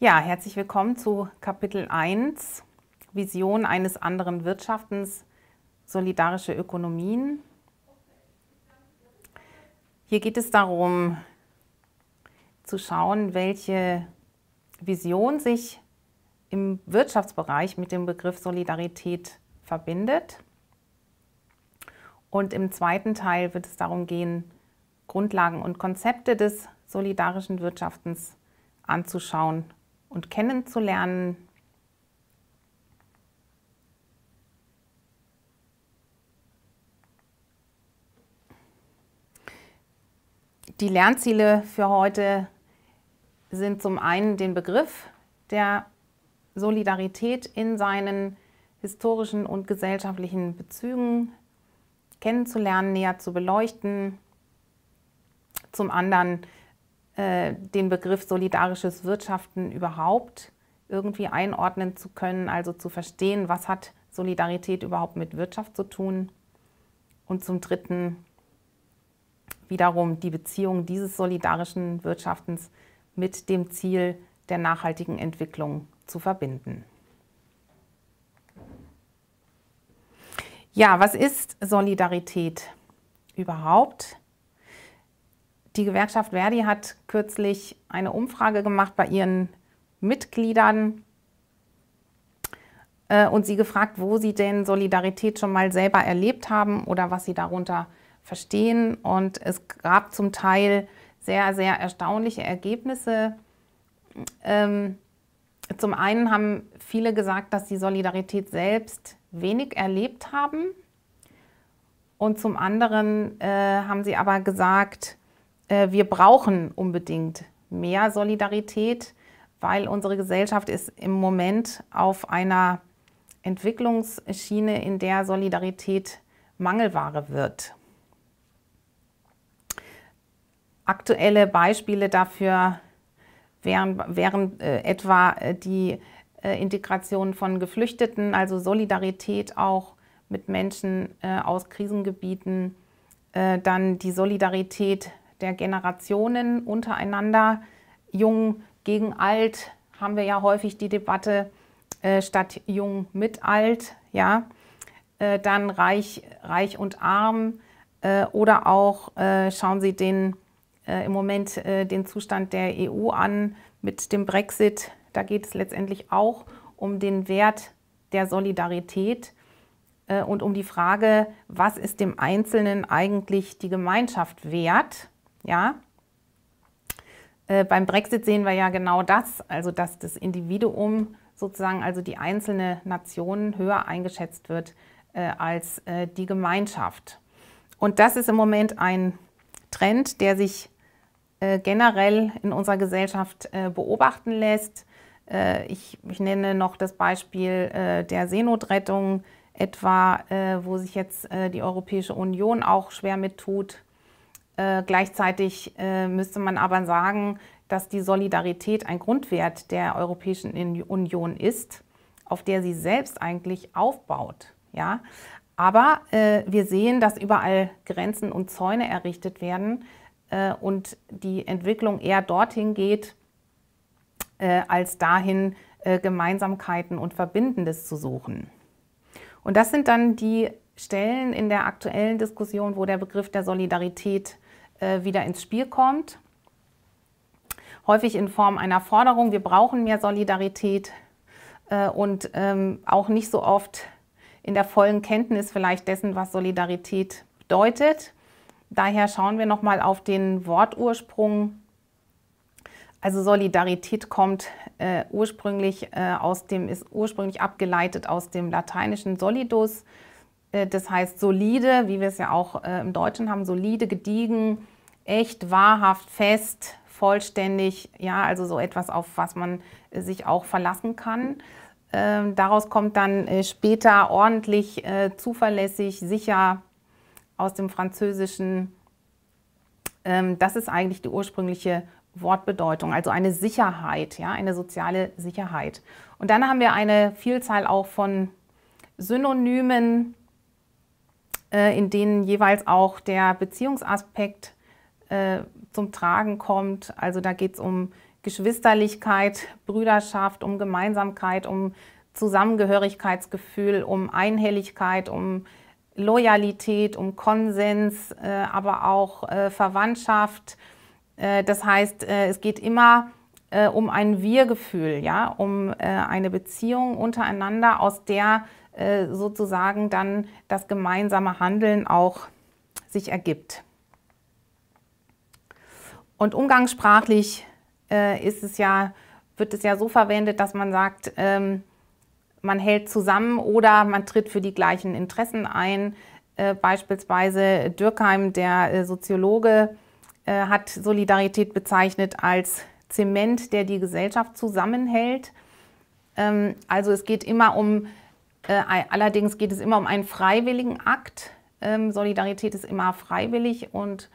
Ja, herzlich willkommen zu Kapitel 1, Vision eines anderen Wirtschaftens, solidarische Ökonomien. Hier geht es darum, zu schauen, welche Vision sich im Wirtschaftsbereich mit dem Begriff Solidarität verbindet. Und im zweiten Teil wird es darum gehen, Grundlagen und Konzepte des solidarischen Wirtschaftens anzuschauen und kennenzulernen. Die Lernziele für heute sind zum einen den Begriff der Solidarität in seinen historischen und gesellschaftlichen Bezügen kennenzulernen, näher zu beleuchten. Zum anderen äh, den Begriff solidarisches Wirtschaften überhaupt irgendwie einordnen zu können, also zu verstehen, was hat Solidarität überhaupt mit Wirtschaft zu tun. Und zum Dritten wiederum die Beziehung dieses solidarischen Wirtschaftens mit dem Ziel der nachhaltigen Entwicklung zu verbinden. Ja, was ist Solidarität überhaupt? Die Gewerkschaft Verdi hat kürzlich eine Umfrage gemacht bei ihren Mitgliedern äh, und sie gefragt, wo sie denn Solidarität schon mal selber erlebt haben oder was sie darunter verstehen. Und es gab zum Teil sehr, sehr erstaunliche Ergebnisse. Ähm, zum einen haben viele gesagt, dass sie Solidarität selbst wenig erlebt haben. Und zum anderen äh, haben sie aber gesagt, äh, wir brauchen unbedingt mehr Solidarität, weil unsere Gesellschaft ist im Moment auf einer Entwicklungsschiene, in der Solidarität Mangelware wird. Aktuelle Beispiele dafür wären, wären äh, etwa äh, die äh, Integration von Geflüchteten, also Solidarität auch mit Menschen äh, aus Krisengebieten, äh, dann die Solidarität der Generationen untereinander, jung gegen alt, haben wir ja häufig die Debatte äh, statt jung mit alt, ja, äh, dann reich, reich und arm äh, oder auch äh, schauen Sie den äh, im Moment äh, den Zustand der EU an mit dem Brexit. Da geht es letztendlich auch um den Wert der Solidarität und um die Frage, was ist dem Einzelnen eigentlich die Gemeinschaft wert? Ja? Äh, beim Brexit sehen wir ja genau das, also dass das Individuum sozusagen, also die einzelne Nation höher eingeschätzt wird äh, als äh, die Gemeinschaft. Und das ist im Moment ein Trend, der sich äh, generell in unserer Gesellschaft äh, beobachten lässt. Äh, ich, ich, nenne noch das Beispiel der Seenotrettung etwa, wo sich jetzt die Europäische Union auch schwer mit tut äh, gleichzeitig äh, müsste man aber sagen, dass die Solidarität ein Grundwert der Europäischen Union ist, auf der sie selbst eigentlich aufbaut. Ja? Aber äh, wir sehen, dass überall Grenzen und Zäune errichtet werden äh, und die Entwicklung eher dorthin geht, äh, als dahin äh, Gemeinsamkeiten und Verbindendes zu suchen. Und das sind dann die Stellen in der aktuellen Diskussion, wo der Begriff der Solidarität äh, wieder ins Spiel kommt. Häufig in Form einer Forderung, wir brauchen mehr Solidarität äh, und ähm, auch nicht so oft in der vollen Kenntnis vielleicht dessen, was Solidarität bedeutet. Daher schauen wir nochmal auf den Wortursprung. Also Solidarität kommt äh, ursprünglich äh, aus dem, ist ursprünglich abgeleitet aus dem lateinischen Solidus, äh, das heißt solide, wie wir es ja auch äh, im Deutschen haben, solide, gediegen, echt, wahrhaft, fest, vollständig, ja, also so etwas, auf was man äh, sich auch verlassen kann. Ähm, daraus kommt dann später ordentlich, zuverlässig, sicher aus dem Französischen. Ähm, das ist eigentlich die ursprüngliche Wortbedeutung, also eine Sicherheit, ja, eine soziale Sicherheit. Und dann haben wir eine Vielzahl auch von Synonymen, äh, in denen jeweils auch der Beziehungsaspekt äh, zum Tragen kommt. Also da geht es um Geschwisterlichkeit, Brüderschaft, um Gemeinsamkeit, um Zusammengehörigkeitsgefühl, um Einhelligkeit, um Loyalität, um Konsens, äh, aber auch Verwandtschaft. das heißt, es geht immer um ein Wir-Gefühl, ja, um eine Beziehung untereinander, aus der äh, sozusagen dann das gemeinsame Handeln auch sich ergibt. Und umgangssprachlich äh, ist es ja, wird es ja so verwendet, dass man sagt, ähm, man hält zusammen oder man tritt für die gleichen Interessen ein. Äh, beispielsweise Dürkheim, der Soziologe, hat Solidarität bezeichnet als Zement, der die Gesellschaft zusammenhält. Ähm, also es geht immer um äh, äh, allerdings geht es immer um einen freiwilligen Akt. Ähm, Solidarität ist immer freiwillig und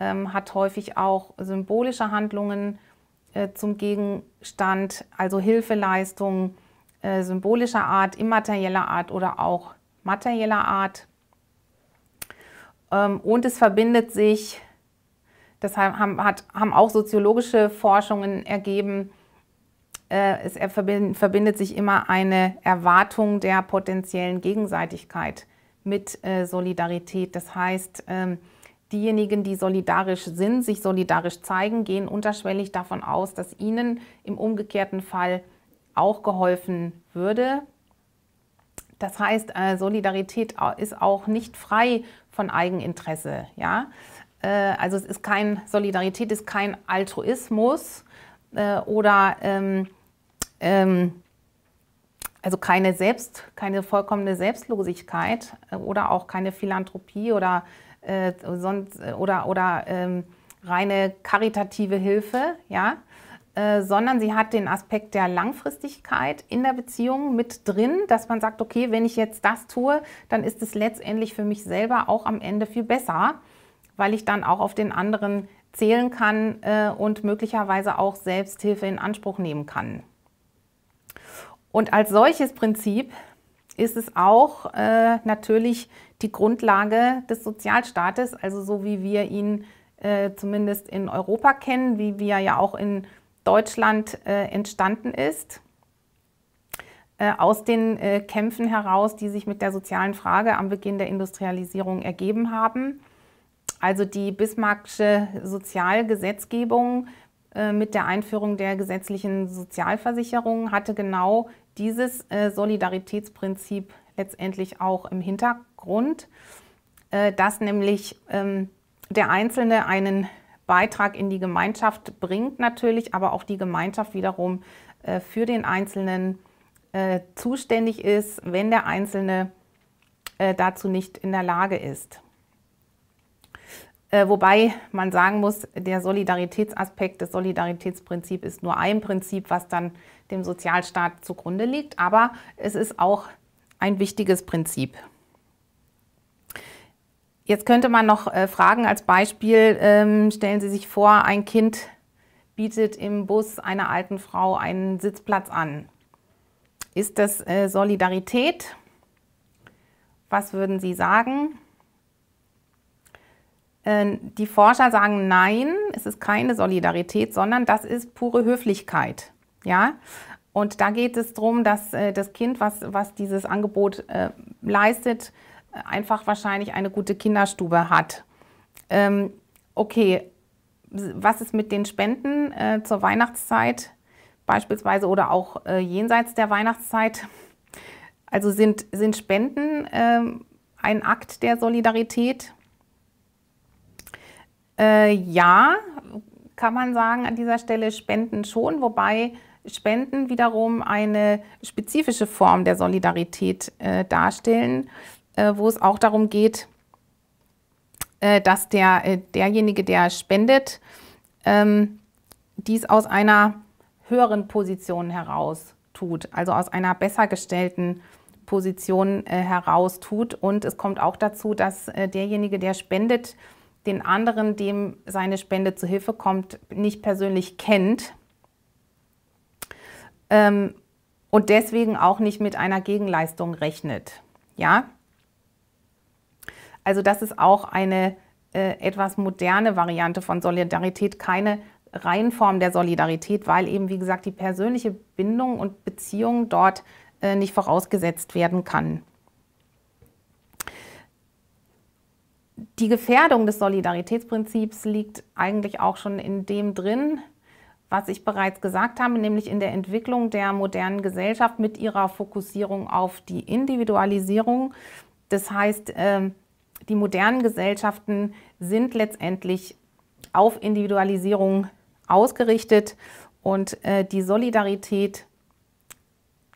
ähm, hat häufig auch symbolische Handlungen äh, zum Gegenstand, also Hilfeleistungen äh, symbolischer Art, immaterieller Art oder auch materieller Art. Ähm, und es verbindet sich, das haben auch soziologische Forschungen ergeben, äh, es verbindet sich immer eine Erwartung der potenziellen Gegenseitigkeit mit äh, Solidarität. Das heißt, ähm, diejenigen, die solidarisch sind, sich solidarisch zeigen, gehen unterschwellig davon aus, dass ihnen im umgekehrten Fall auch geholfen würde. Das heißt, äh, Solidarität ist auch nicht frei von Eigeninteresse. Ja? Also es ist kein, Solidarität ist kein Altruismus, äh, oder ähm, ähm, also keine Selbst, keine vollkommene Selbstlosigkeit äh, oder auch keine Philanthropie oder äh, sonst oder oder ähm, reine karitative Hilfe, ja, äh, sondern sie hat den Aspekt der Langfristigkeit in der Beziehung mit drin, dass man sagt, okay, wenn ich jetzt das tue, dann ist es letztendlich für mich selber auch am Ende viel besser, weil ich dann auch auf den anderen zählen kann äh, und möglicherweise auch Selbsthilfe in Anspruch nehmen kann. Und als solches Prinzip ist es auch äh, natürlich die Grundlage des Sozialstaates, also so wie wir ihn äh, zumindest in Europa kennen, wie wir ja auch in Deutschland äh, entstanden ist, äh, aus den äh, Kämpfen heraus, die sich mit der sozialen Frage am Beginn der Industrialisierung ergeben haben. Also die bismarckische Sozialgesetzgebung äh, mit der Einführung der gesetzlichen Sozialversicherung hatte genau dieses äh, Solidaritätsprinzip letztendlich auch im Hintergrund, äh, dass nämlich ähm, der Einzelne einen Beitrag in die Gemeinschaft bringt natürlich, aber auch die Gemeinschaft wiederum äh, für den Einzelnen äh, zuständig ist, wenn der Einzelne äh, dazu nicht in der Lage ist. Äh, wobei man sagen muss, der Solidaritätsaspekt, das Solidaritätsprinzip ist nur ein Prinzip, was dann dem Sozialstaat zugrunde liegt, aber es ist auch ein wichtiges Prinzip. Jetzt könnte man noch äh, fragen als Beispiel, ähm, stellen Sie sich vor, ein Kind bietet im Bus einer alten Frau einen Sitzplatz an. Ist das äh, Solidarität? Was würden Sie sagen? Ähm, die Forscher sagen, nein, es ist keine Solidarität, sondern das ist pure Höflichkeit. Ja? Und da geht es darum, dass äh, das Kind, was, was dieses Angebot äh, leistet, einfach wahrscheinlich eine gute Kinderstube hat. Ähm, okay, was ist mit den Spenden äh, zur Weihnachtszeit beispielsweise oder auch jenseits der Weihnachtszeit? Also sind, sind Spenden ähm, ein Akt der Solidarität? Äh, ja, kann man sagen, an dieser Stelle Spenden schon, wobei Spenden wiederum eine spezifische Form der Solidarität äh, darstellen, äh, wo es auch darum geht, äh, dass der, äh, derjenige, der spendet, ähm, dies aus einer höheren Position heraus tut, also aus einer besser gestellten Position äh, heraus tut. Und es kommt auch dazu, dass derjenige, der spendet, den anderen, dem seine Spende zu Hilfe kommt, nicht persönlich kennt ähm, und deswegen auch nicht mit einer Gegenleistung rechnet. Ja? Also das ist auch eine äh, etwas moderne Variante von Solidarität, keine Reihenform der Solidarität, weil eben, wie gesagt, die persönliche Bindung und Beziehung dort äh, nicht vorausgesetzt werden kann. die Gefährdung des Solidaritätsprinzips liegt eigentlich auch schon in dem drin, was ich bereits gesagt habe, nämlich in der Entwicklung der modernen Gesellschaft mit ihrer Fokussierung auf die Individualisierung. Das heißt, ähm, die modernen Gesellschaften sind letztendlich auf Individualisierung ausgerichtet und äh, die Solidarität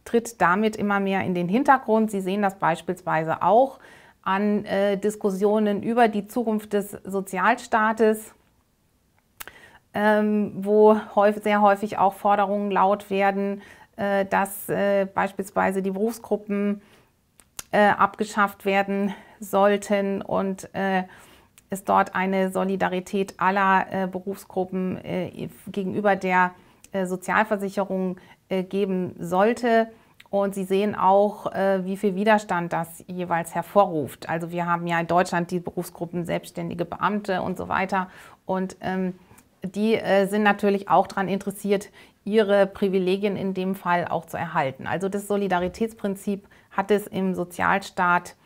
tritt damit immer mehr in den Hintergrund. Sie sehen das beispielsweise auch an äh, Diskussionen über die Zukunft des Sozialstaates, ähm, wo häufig, sehr häufig auch Forderungen laut werden, äh, dass äh, beispielsweise die Berufsgruppen äh, abgeschafft werden sollten und äh, es dort eine Solidarität aller äh, Berufsgruppen gegenüber der Sozialversicherung geben sollte. Und Sie sehen auch, äh, wie viel Widerstand das jeweils hervorruft. Also wir haben ja in Deutschland die Berufsgruppen selbstständige Beamte und so weiter. Und ähm, die äh, sind natürlich auch daran interessiert, ihre Privilegien in dem Fall auch zu erhalten. Also das Solidaritätsprinzip hat es im Sozialstaat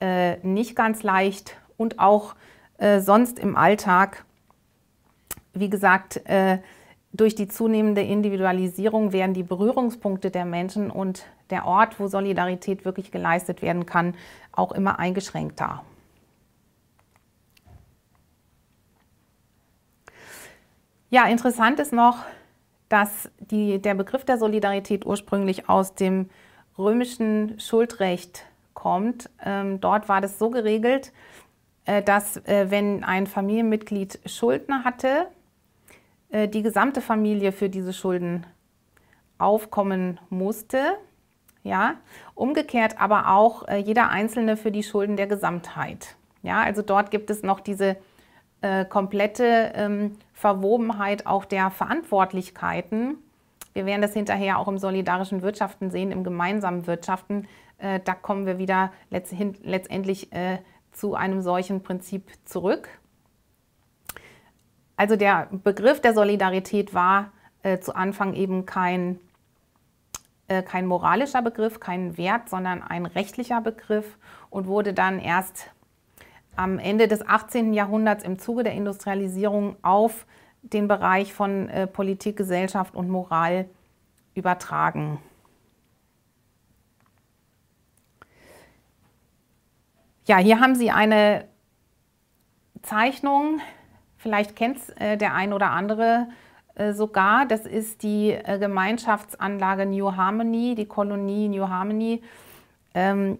äh, nicht ganz leicht und auch äh, sonst im Alltag. Wie gesagt, äh, durch die zunehmende Individualisierung werden die Berührungspunkte der Menschen und der Ort, wo Solidarität wirklich geleistet werden kann, auch immer eingeschränkter. Ja, interessant ist noch, dass die, der Begriff der Solidarität ursprünglich aus dem römischen Schuldrecht kommt. Ähm, dort war das so geregelt, äh, dass äh, wenn ein Familienmitglied Schuldner hatte, äh, die gesamte Familie für diese Schulden aufkommen musste. Ja, umgekehrt aber auch äh, jeder Einzelne für die Schulden der Gesamtheit. Ja, also dort gibt es noch diese äh, komplette ähm, Verwobenheit auch der Verantwortlichkeiten. Wir werden das hinterher auch im solidarischen Wirtschaften sehen, im gemeinsamen Wirtschaften. Äh, da kommen wir wieder letztendlich zu einem solchen Prinzip zurück. Also der Begriff der Solidarität war äh, zu Anfang eben kein, äh, kein moralischer Begriff, kein Wert, sondern ein rechtlicher Begriff und wurde dann erst am Ende des 18. Jahrhunderts im Zuge der Industrialisierung auf den Bereich von äh, Politik, Gesellschaft und Moral übertragen. Ja, hier haben Sie eine Zeichnung Vielleicht kennt es äh, der ein oder andere äh, sogar. Das ist die äh, Gemeinschaftsanlage New Harmony, die Kolonie New Harmony, ähm,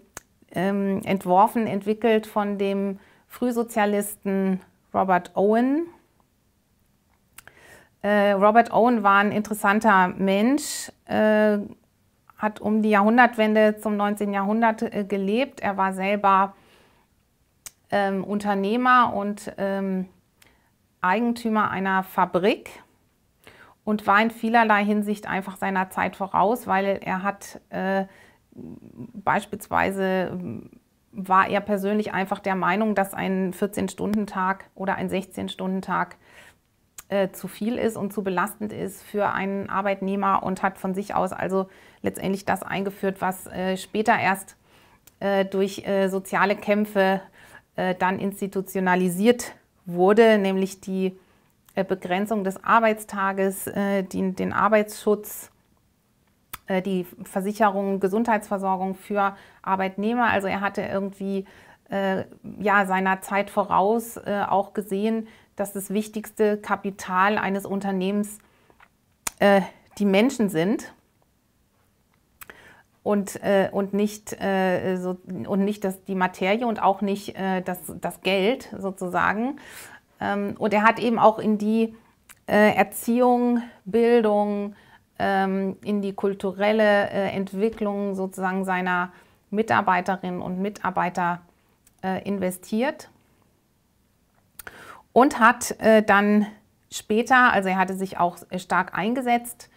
ähm, entworfen, entwickelt von dem Frühsozialisten Robert Owen. Äh, Robert Owen war ein interessanter Mensch, äh, hat um die Jahrhundertwende zum 19. Jahrhundert äh, gelebt. Er war selber ähm, Unternehmer und ähm, Eigentümer einer Fabrik und war in vielerlei Hinsicht einfach seiner Zeit voraus, weil er hat äh, beispielsweise äh, war er persönlich einfach der Meinung, dass ein 14-Stunden-Tag oder ein 16-Stunden-Tag äh, zu viel ist und zu belastend ist für einen Arbeitnehmer und hat von sich aus also letztendlich das eingeführt, was äh, später erst durch soziale Kämpfe dann institutionalisiert wurde, nämlich die äh, Begrenzung des Arbeitstages, äh, die, den Arbeitsschutz, äh, die Versicherung, Gesundheitsversorgung für Arbeitnehmer. Also er hatte irgendwie ja, seiner Zeit voraus auch gesehen, dass das wichtigste Kapital eines Unternehmens die Menschen sind und, äh, und, nicht, äh, so, und nicht das, die Materie und auch nicht äh, das, das Geld sozusagen. Ähm, und er hat eben auch in die äh, Erziehung, Bildung, ähm, in die kulturelle äh, Entwicklung sozusagen seiner Mitarbeiterinnen und Mitarbeiter äh, investiert und hat dann später, also er hatte sich auch stark eingesetzt,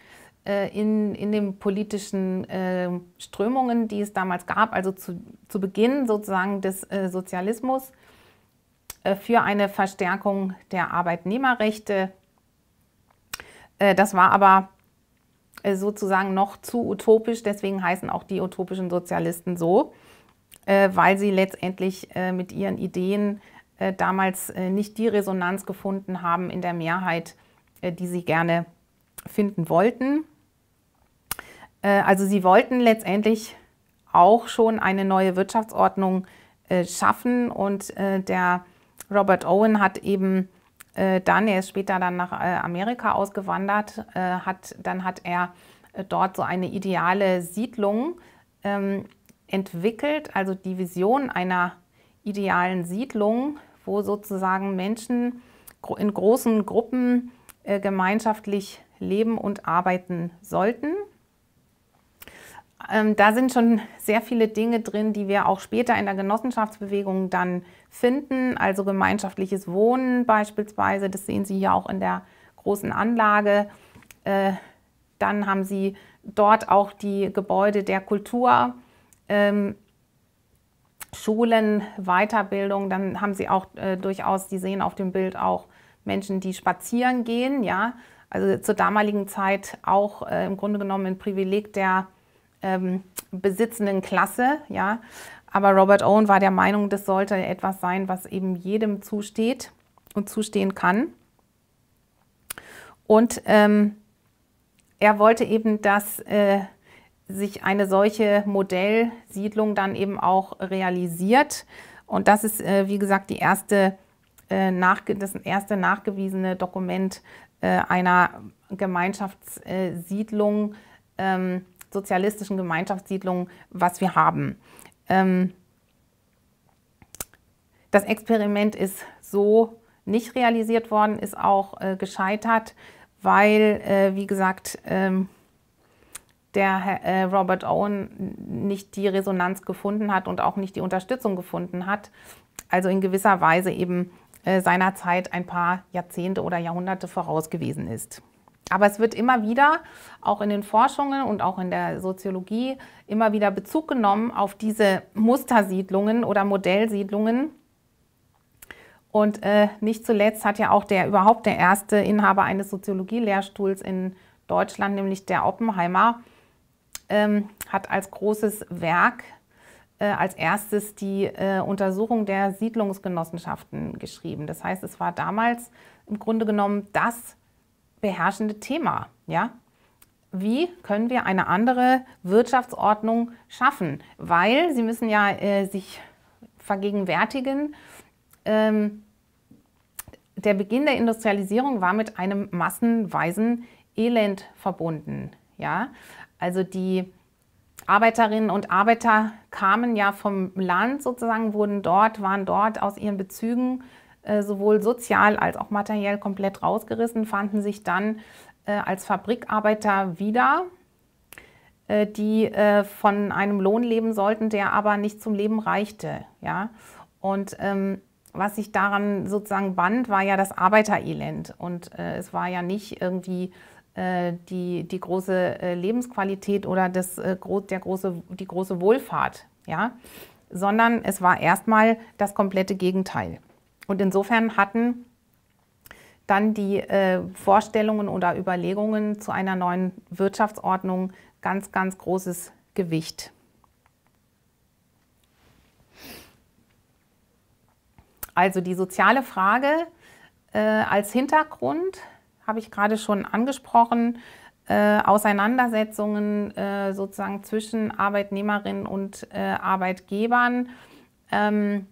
äh, in, in den politischen äh, Strömungen, die es damals gab, also zu, zu Beginn sozusagen des äh, Sozialismus, äh, für eine Verstärkung der Arbeitnehmerrechte. Äh, das war aber äh, sozusagen noch zu utopisch, deswegen heißen auch die utopischen Sozialisten so, weil sie letztendlich mit ihren Ideen damals nicht die Resonanz gefunden haben in der Mehrheit, die sie gerne finden wollten. Äh, also sie wollten letztendlich auch schon eine neue Wirtschaftsordnung äh, schaffen und äh, der Robert Owen hat eben dann, er ist später dann nach Amerika ausgewandert, hat, dann hat er dort so eine ideale Siedlung ähm, entwickelt, also die Vision einer idealen Siedlung, wo sozusagen Menschen in großen Gruppen gemeinschaftlich leben und arbeiten sollten ähm, da sind schon sehr viele Dinge drin, die wir auch später in der Genossenschaftsbewegung dann finden. Also gemeinschaftliches Wohnen beispielsweise, das sehen Sie hier auch in der großen Anlage. Äh, dann haben Sie dort auch die Gebäude der Kultur, ähm, Schulen, Weiterbildung. Dann haben Sie auch äh, durchaus, Sie sehen auf dem Bild auch Menschen, die spazieren gehen, ja. Also zur damaligen Zeit auch äh, im Grunde genommen ein Privileg der ähm, besitzenden Klasse, ja. Aber Robert Owen war der Meinung, das sollte etwas sein, was eben jedem zusteht und zustehen kann. Und ähm, er wollte eben, dass äh, sich eine solche Modellsiedlung dann eben auch realisiert. Und das ist, äh, wie gesagt, die erste, äh, nachge das erste nachgewiesene Dokument äh, einer Gemeinschaftssiedlung. Ähm, sozialistischen Gemeinschaftssiedlungen, was wir haben. Ähm, das Experiment ist so nicht realisiert worden, ist auch äh, gescheitert, weil, äh, wie gesagt, ähm, der äh, Robert Owen nicht die Resonanz gefunden hat und auch nicht die Unterstützung gefunden hat. Also in gewisser Weise eben äh, seiner Zeit ein paar Jahrzehnte oder Jahrhunderte voraus gewesen ist. Aber es wird immer wieder, auch in den Forschungen und auch in der Soziologie, immer wieder Bezug genommen auf diese Mustersiedlungen oder Modellsiedlungen. Und äh, nicht zuletzt hat ja auch der überhaupt der erste Inhaber eines Soziologie-Lehrstuhls in Deutschland, nämlich der Oppenheimer, ähm, hat als großes Werk äh, als erstes die äh, Untersuchung der Siedlungsgenossenschaften geschrieben. Das heißt, es war damals im Grunde genommen das beherrschende Thema. Ja? Wie können wir eine andere Wirtschaftsordnung schaffen? Weil sie müssen ja äh, sich vergegenwärtigen, ähm, der Beginn der Industrialisierung war mit einem massenweisen Elend verbunden. Ja? Also die Arbeiterinnen und Arbeiter kamen ja vom Land sozusagen, wurden dort, waren dort aus ihren Bezügen äh, sowohl sozial als auch materiell komplett rausgerissen, fanden sich dann äh, als Fabrikarbeiter wieder, äh, die von einem Lohn leben sollten, der aber nicht zum Leben reichte. Ja? Und ähm, was sich daran sozusagen band, war ja das Arbeiterelend. Und äh, es war ja nicht irgendwie äh, die, die große äh, Lebensqualität oder das, gro der große, die große Wohlfahrt, ja? sondern es war erstmal das komplette Gegenteil. Und insofern hatten dann die äh, Vorstellungen oder Überlegungen zu einer neuen Wirtschaftsordnung ganz, ganz großes Gewicht. Also die soziale Frage äh, als Hintergrund habe ich gerade schon angesprochen. Äh, Auseinandersetzungen äh, sozusagen zwischen Arbeitnehmerinnen und äh, Arbeitgebern. Ähm,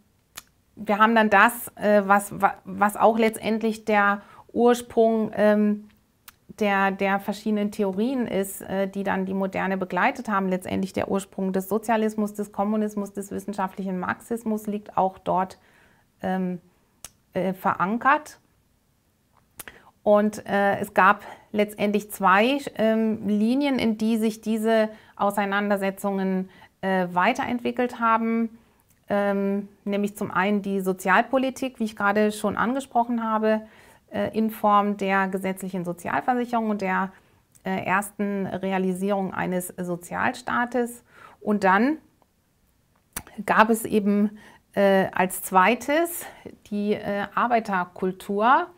wir haben dann das, äh, was, was auch letztendlich der Ursprung ähm, der, der verschiedenen Theorien ist, äh, die dann die Moderne begleitet haben. Letztendlich der Ursprung des Sozialismus, des Kommunismus, des wissenschaftlichen Marxismus liegt auch dort ähm, äh, verankert. Und äh, es gab letztendlich zwei ähm, Linien, in die sich diese Auseinandersetzungen äh, weiterentwickelt haben. Ähm, nämlich zum einen die Sozialpolitik, wie ich gerade schon angesprochen habe, äh, in Form der gesetzlichen Sozialversicherung und der äh, ersten Realisierung eines Sozialstaates. Und dann gab es eben äh, als zweites die Arbeiterkultur,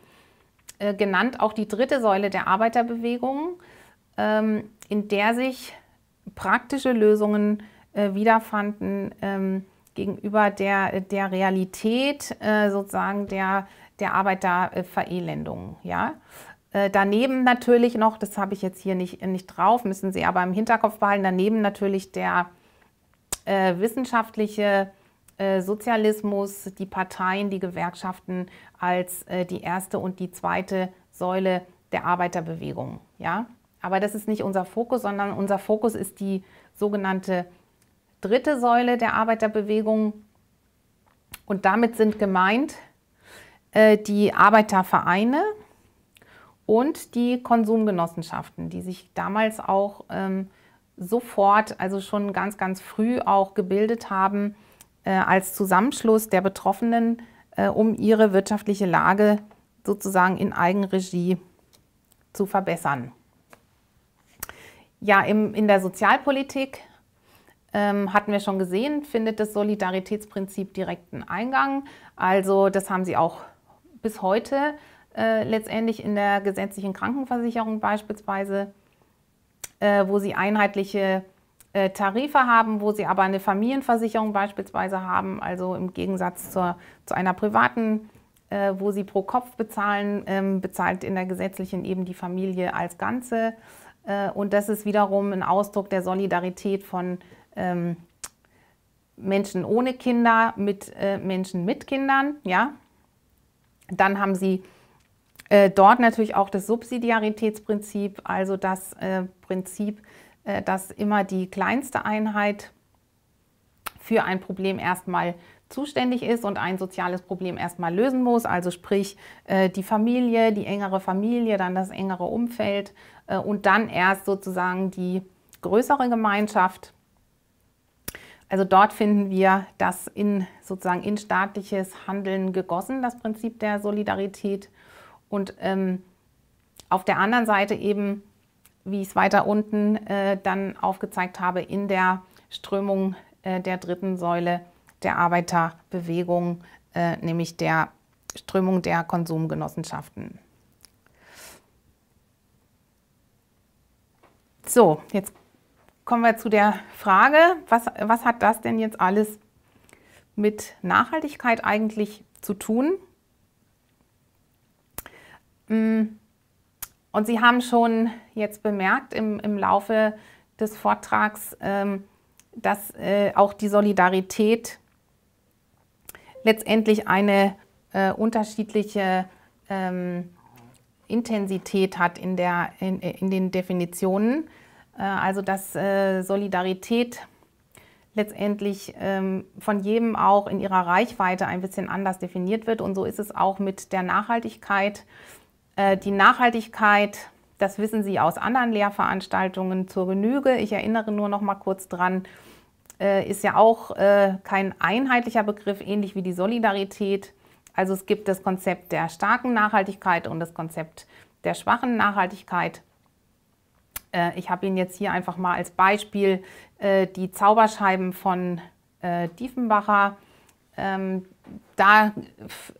genannt auch die dritte Säule der Arbeiterbewegung, ähm, in der sich praktische Lösungen wiederfanden ähm, gegenüber der, der Realität äh, sozusagen der, der Arbeit äh, Ja? Äh, daneben natürlich noch, das habe ich jetzt hier nicht, nicht drauf, müssen Sie aber im Hinterkopf behalten, daneben natürlich der äh, wissenschaftliche äh, Sozialismus, die Parteien, die Gewerkschaften als die erste und die zweite Säule der Arbeiterbewegung. Ja? Aber das ist nicht unser Fokus, sondern unser Fokus ist die sogenannte dritte Säule der Arbeiterbewegung. Und damit sind gemeint äh, die Arbeitervereine und die Konsumgenossenschaften, die sich damals auch ähm, sofort, also schon ganz, ganz früh auch gebildet haben äh, als Zusammenschluss der Betroffenen, äh, um ihre wirtschaftliche Lage sozusagen in Eigenregie zu verbessern. Ja, im, in der Sozialpolitik ähm, hatten wir schon gesehen, findet das Solidaritätsprinzip direkten Eingang. Also das haben sie auch bis heute äh, letztendlich in der gesetzlichen Krankenversicherung beispielsweise, äh, wo sie einheitliche äh, Tarife haben, wo sie aber eine Familienversicherung beispielsweise haben, also im Gegensatz zur, zu einer privaten, äh, wo sie pro Kopf bezahlen, ähm, bezahlt in der gesetzlichen eben die Familie als Ganze. Äh, und das ist wiederum ein Ausdruck der Solidarität von äh, ähm, Menschen ohne Kinder mit äh, Menschen mit Kindern, ja. Dann haben sie äh, dort natürlich auch das Subsidiaritätsprinzip, also das äh, Prinzip, äh, dass immer die kleinste Einheit für ein Problem erstmal zuständig ist und ein soziales Problem erstmal lösen muss, also sprich äh, die Familie, die engere Familie, dann das engere Umfeld äh, und dann erst sozusagen die größere Gemeinschaft also dort finden wir das in sozusagen in staatliches Handeln gegossen, das Prinzip der Solidarität. Und ähm, auf der anderen Seite eben, wie ich es weiter unten äh, dann aufgezeigt habe, in der Strömung äh, der dritten Säule der Arbeiterbewegung, äh, nämlich der Strömung der Konsumgenossenschaften. So, jetzt kommen wir zu der Frage, was, was hat das denn jetzt alles mit Nachhaltigkeit eigentlich zu tun? Mm. Und Sie haben schon jetzt bemerkt im, im Laufe des Vortrags, ähm, dass äh, auch die Solidarität letztendlich eine äh, unterschiedliche ähm, Intensität hat in, der, in, in den Definitionen. Äh, also dass äh, Solidarität letztendlich ähm, von jedem auch in ihrer Reichweite ein bisschen anders definiert wird. Und so ist es auch mit der Nachhaltigkeit. Äh, die Nachhaltigkeit, das wissen Sie aus anderen Lehrveranstaltungen zur Genüge. Ich erinnere nur noch mal kurz dran, ist ja auch kein einheitlicher Begriff, ähnlich wie die Solidarität. Also es gibt das Konzept der starken Nachhaltigkeit und das Konzept der schwachen Nachhaltigkeit. Äh, ich habe Ihnen jetzt hier einfach mal als Beispiel äh, die Zauberscheiben von äh, Diefenbacher ähm, da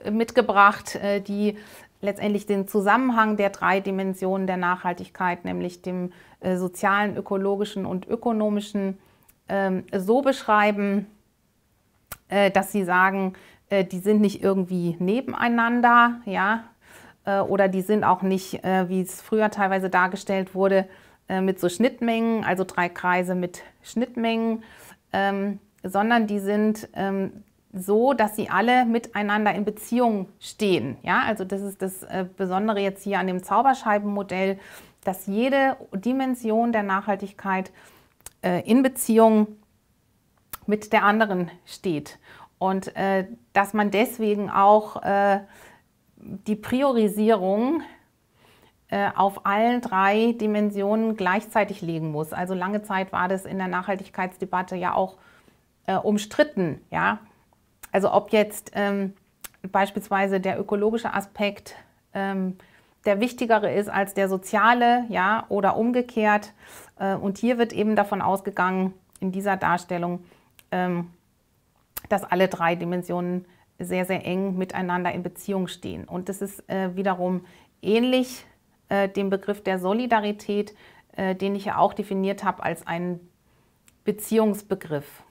mitgebracht, die letztendlich den Zusammenhang der drei Dimensionen der Nachhaltigkeit, nämlich dem sozialen, ökologischen und ökonomischen, ähm, so beschreiben, dass sie sagen, die sind nicht irgendwie nebeneinander, ja, oder die sind auch nicht, wie es früher teilweise dargestellt wurde, äh, mit so Schnittmengen, also drei Kreise mit Schnittmengen, ähm, sondern die sind ähm, so, dass sie alle miteinander in Beziehung stehen. Ja, also das ist das äh, Besondere jetzt hier an dem Zauberscheibenmodell, dass jede Dimension der Nachhaltigkeit äh, in Beziehung mit der anderen steht und äh, dass man deswegen auch äh, die Priorisierung äh, auf allen drei Dimensionen gleichzeitig legen muss. Also lange Zeit war das in der Nachhaltigkeitsdebatte ja auch äh, umstritten. Ja? Also ob jetzt ähm, beispielsweise der ökologische Aspekt ähm, der wichtigere ist als der soziale ja? oder umgekehrt. Äh, und hier wird eben davon ausgegangen, in dieser Darstellung, ähm, dass alle drei Dimensionen sehr, sehr eng miteinander in Beziehung stehen. Und das ist äh, wiederum ähnlich äh, den Begriff der Solidarität, äh, den ich ja auch definiert habe als einen Beziehungsbegriff.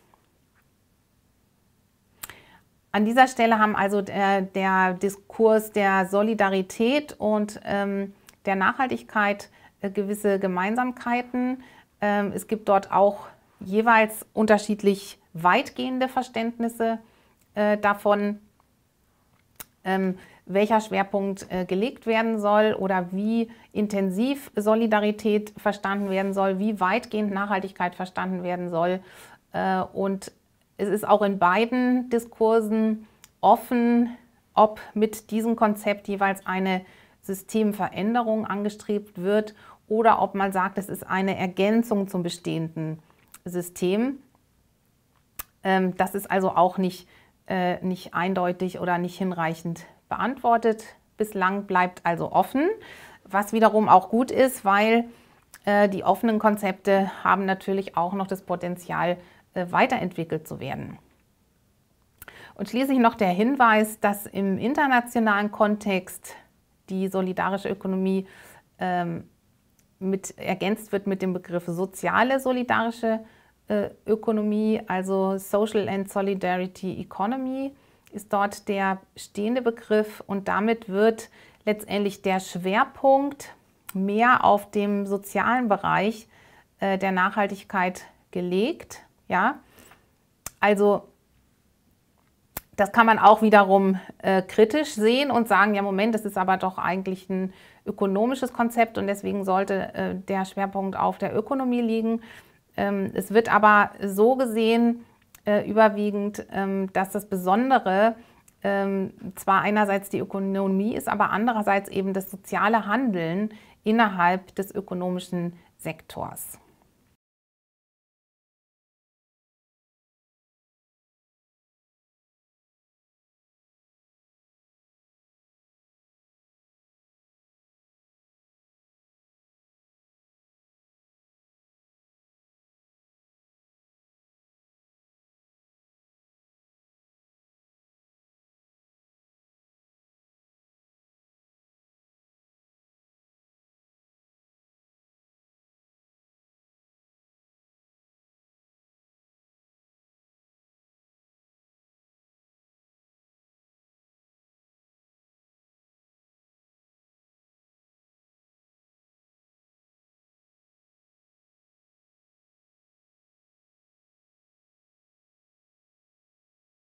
An dieser Stelle haben also der, der Diskurs der Solidarität und ähm, der Nachhaltigkeit äh, gewisse Gemeinsamkeiten. Ähm, es gibt dort auch jeweils unterschiedlich weitgehende Verständnisse äh, davon. Ähm, welcher Schwerpunkt äh, gelegt werden soll oder wie intensiv Solidarität verstanden werden soll, wie weitgehend Nachhaltigkeit verstanden werden soll. Äh, und es ist auch in beiden Diskursen offen, ob mit diesem Konzept jeweils eine Systemveränderung angestrebt wird oder ob man sagt, es ist eine Ergänzung zum bestehenden System. Ähm, das ist also auch nicht, äh, nicht eindeutig oder nicht hinreichend beantwortet. Bislang bleibt also offen, was wiederum auch gut ist, weil äh, die offenen Konzepte haben natürlich auch noch das Potenzial, äh, weiterentwickelt zu werden. Und schließlich noch der Hinweis, dass im internationalen Kontext die solidarische Ökonomie ähm, mit, ergänzt wird mit dem Begriff soziale solidarische äh, Ökonomie, also Social and Solidarity Economy ist dort der stehende Begriff und damit wird letztendlich der Schwerpunkt mehr auf dem sozialen Bereich äh, der Nachhaltigkeit gelegt. Ja? Also das kann man auch wiederum äh, kritisch sehen und sagen, ja Moment, das ist aber doch eigentlich ein ökonomisches Konzept und deswegen sollte äh, der Schwerpunkt auf der Ökonomie liegen. Ähm, es wird aber so gesehen, äh, überwiegend, ähm, dass das Besondere ähm, zwar einerseits die Ökonomie ist, aber andererseits eben das soziale Handeln innerhalb des ökonomischen Sektors.